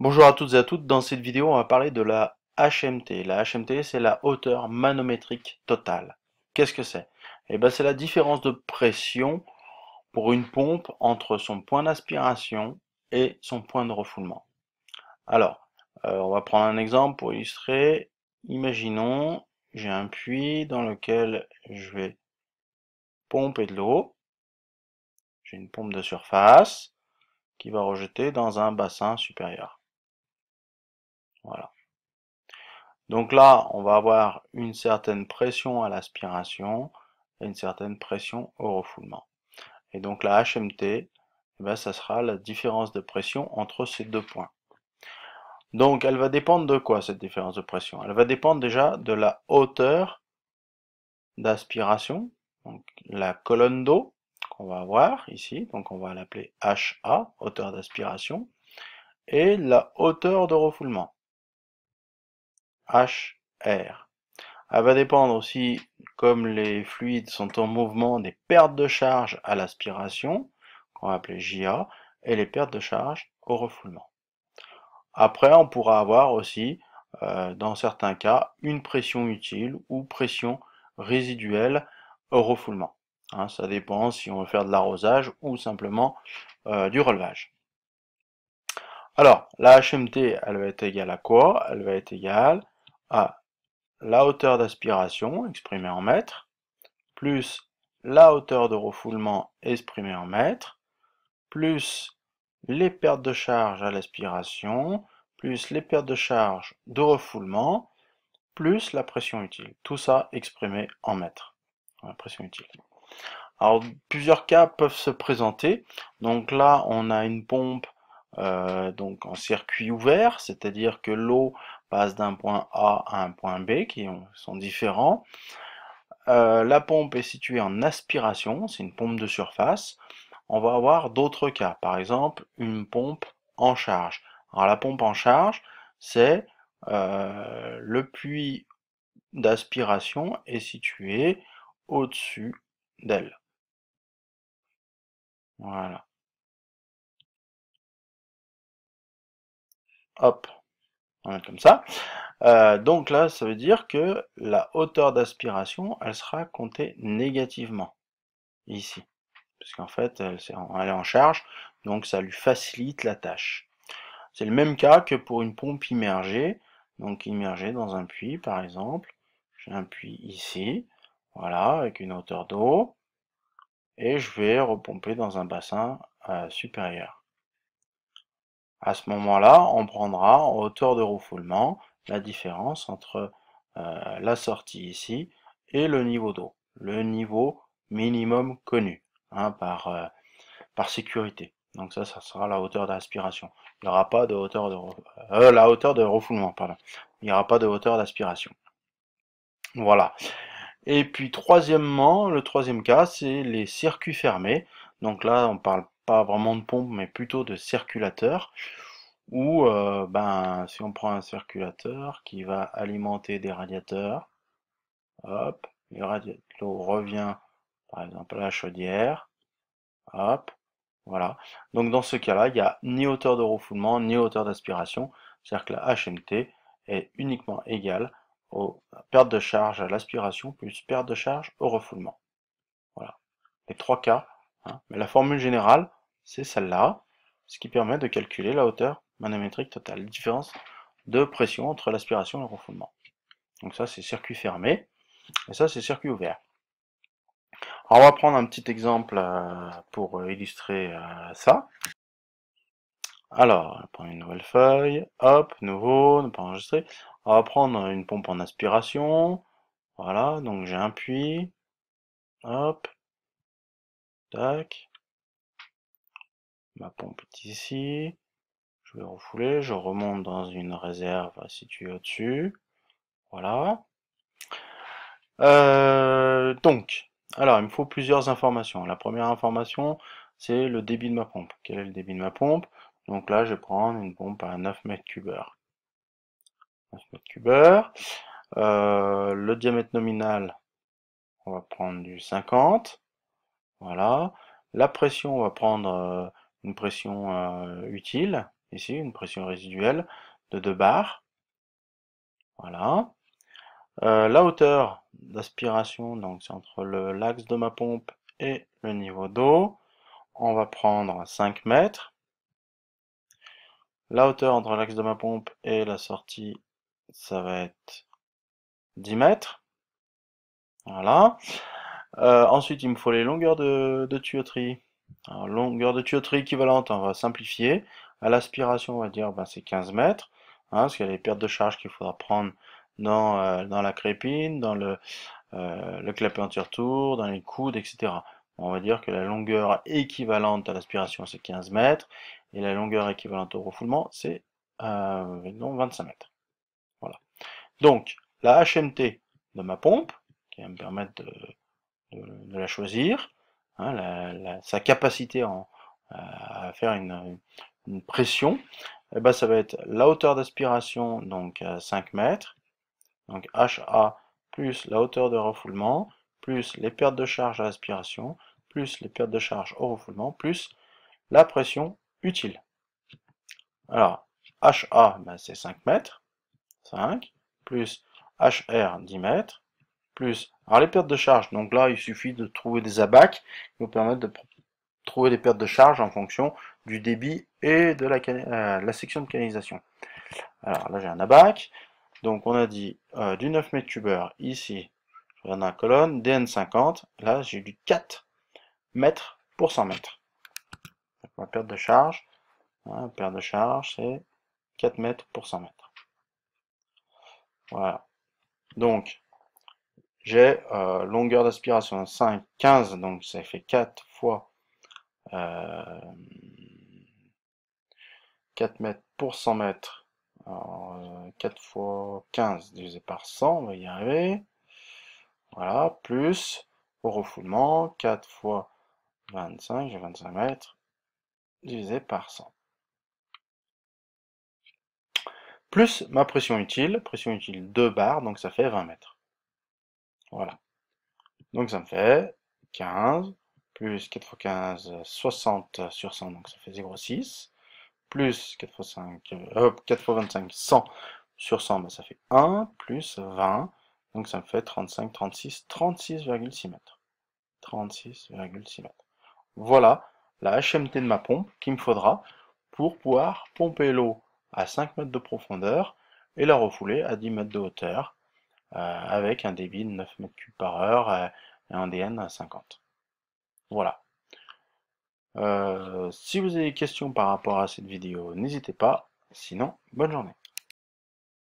Bonjour à toutes et à toutes, dans cette vidéo on va parler de la HMT. La HMT c'est la hauteur manométrique totale. Qu'est-ce que c'est Eh bien c'est la différence de pression pour une pompe entre son point d'aspiration et son point de refoulement. Alors, euh, on va prendre un exemple pour illustrer. Imaginons, j'ai un puits dans lequel je vais pomper de l'eau. J'ai une pompe de surface qui va rejeter dans un bassin supérieur. Voilà. Donc là, on va avoir une certaine pression à l'aspiration et une certaine pression au refoulement. Et donc la HMT, eh ben, ça sera la différence de pression entre ces deux points. Donc elle va dépendre de quoi cette différence de pression Elle va dépendre déjà de la hauteur d'aspiration, donc la colonne d'eau qu'on va avoir ici, donc on va l'appeler HA, hauteur d'aspiration, et la hauteur de refoulement. HR. Elle ah, va dépendre aussi, comme les fluides sont en mouvement, des pertes de charge à l'aspiration, qu'on va appeler JA, et les pertes de charge au refoulement. Après, on pourra avoir aussi, euh, dans certains cas, une pression utile ou pression résiduelle au refoulement. Hein, ça dépend si on veut faire de l'arrosage ou simplement euh, du relevage. Alors, la HMT, elle va être égale à quoi Elle va être égale à la hauteur d'aspiration exprimée en mètres, plus la hauteur de refoulement exprimée en mètres, plus les pertes de charge à l'aspiration, plus les pertes de charge de refoulement, plus la pression utile. Tout ça exprimé en mètres. La pression utile. Alors, plusieurs cas peuvent se présenter. Donc là, on a une pompe euh, donc en circuit ouvert, c'est-à-dire que l'eau passe d'un point A à un point B qui sont différents. Euh, la pompe est située en aspiration, c'est une pompe de surface. On va avoir d'autres cas, par exemple une pompe en charge. Alors la pompe en charge, c'est euh, le puits d'aspiration est situé au-dessus d'elle. Voilà. Hop, comme ça. Euh, donc là, ça veut dire que la hauteur d'aspiration, elle sera comptée négativement, ici. Parce qu'en fait, elle, est en charge, donc ça lui facilite la tâche. C'est le même cas que pour une pompe immergée, donc immergée dans un puits, par exemple. J'ai un puits ici, voilà, avec une hauteur d'eau, et je vais repomper dans un bassin euh, supérieur. À ce moment-là, on prendra en hauteur de refoulement la différence entre euh, la sortie ici et le niveau d'eau, le niveau minimum connu hein, par, euh, par sécurité. Donc ça, ça sera la hauteur d'aspiration. Il n'y aura pas de hauteur de euh, la hauteur de refoulement, pardon. Il n'y aura pas de hauteur d'aspiration. Voilà. Et puis troisièmement, le troisième cas, c'est les circuits fermés. Donc là, on parle pas vraiment de pompe, mais plutôt de circulateur, ou, euh, ben, si on prend un circulateur qui va alimenter des radiateurs, hop, l'eau revient par exemple à la chaudière, hop, voilà. Donc dans ce cas-là, il n'y a ni hauteur de refoulement, ni hauteur d'aspiration, c'est-à-dire que la HMT est uniquement égale aux perte de charge à l'aspiration plus perte de charge au refoulement. Voilà. Les trois cas. Hein. Mais la formule générale, c'est celle-là, ce qui permet de calculer la hauteur manométrique totale, différence de pression entre l'aspiration et le refoulement. Donc ça c'est circuit fermé, et ça c'est circuit ouvert. Alors on va prendre un petit exemple euh, pour euh, illustrer euh, ça. Alors, on prendre une nouvelle feuille, hop, nouveau, ne pas enregistrer. On va prendre une pompe en aspiration, voilà, donc j'ai un puits, hop, tac, Ma pompe est ici. Je vais refouler, je remonte dans une réserve située au-dessus. Voilà. Euh, donc, alors il me faut plusieurs informations. La première information, c'est le débit de ma pompe. Quel est le débit de ma pompe Donc là, je vais prendre une pompe à 9 mètres cubeurs. 9 mètres cubeurs. Euh, le diamètre nominal, on va prendre du 50. Voilà. La pression, on va prendre euh, une pression euh, utile, ici, une pression résiduelle de 2 bars. Voilà. Euh, la hauteur d'aspiration, donc c'est entre l'axe de ma pompe et le niveau d'eau. On va prendre 5 mètres. La hauteur entre l'axe de ma pompe et la sortie, ça va être 10 mètres. Voilà. Euh, ensuite, il me faut les longueurs de tuyauterie. Alors, longueur de tuyauterie équivalente, on va simplifier. À l'aspiration, on va dire ben, c'est 15 mètres, hein, parce qu'il y a les pertes de charge qu'il faudra prendre dans, euh, dans la crépine, dans le, euh, le clapet anti-retour, dans les coudes, etc. On va dire que la longueur équivalente à l'aspiration, c'est 15 mètres, et la longueur équivalente au refoulement, c'est euh, 25 mètres. Voilà. Donc, la HMT de ma pompe, qui va me permettre de, de la choisir, Hein, sa capacité en, à faire une, pression, eh ben, ça va être la hauteur d'aspiration, donc 5 mètres, donc HA plus la hauteur de refoulement, plus les pertes de charge à aspiration plus les pertes de charge au refoulement, plus la pression utile. Alors, HA, ben, c'est 5 mètres, 5, plus HR, 10 mètres, plus. Alors les pertes de charge, donc là il suffit de trouver des abacs qui vous permettent de trouver des pertes de charge en fonction du débit et de la, euh, section de canalisation. Alors là j'ai un abac, donc on a dit euh, du 9 mètres cubeur ici, je regarde dans la colonne, DN50, là j'ai du 4 mètres pour 100 mètres. Donc ma perte de charge, hein, perte de charge c'est 4 mètres pour 100 mètres. Voilà. Donc, j'ai euh, longueur d'aspiration 5, 15, donc ça fait 4 fois 4 euh, mètres pour 100 mètres. Alors, 4 euh, fois 15 divisé par 100, on va y arriver. Voilà, plus au refoulement, 4 fois 25, j'ai 25 mètres, divisé par 100. Plus ma pression utile, pression utile 2 barres, donc ça fait 20 mètres. Voilà. Donc ça me fait 15 plus 4 fois 15, 60 sur 100, donc ça fait 0,6. Plus 4 fois, 5, 4 25, 100 sur 100, ben, ça fait 1, plus 20, donc ça me fait 35, 36, 36,6 mètres. 36,6 mètres. Voilà la HMT de ma pompe qu'il me faudra pour pouvoir pomper l'eau à 5 mètres de profondeur et la refouler à 10 mètres de hauteur euh, avec un débit de 9 mètres cubes par heure et un DN à 50. Voilà. Euh, si vous avez des questions par rapport à cette vidéo, n'hésitez pas. Sinon, bonne journée.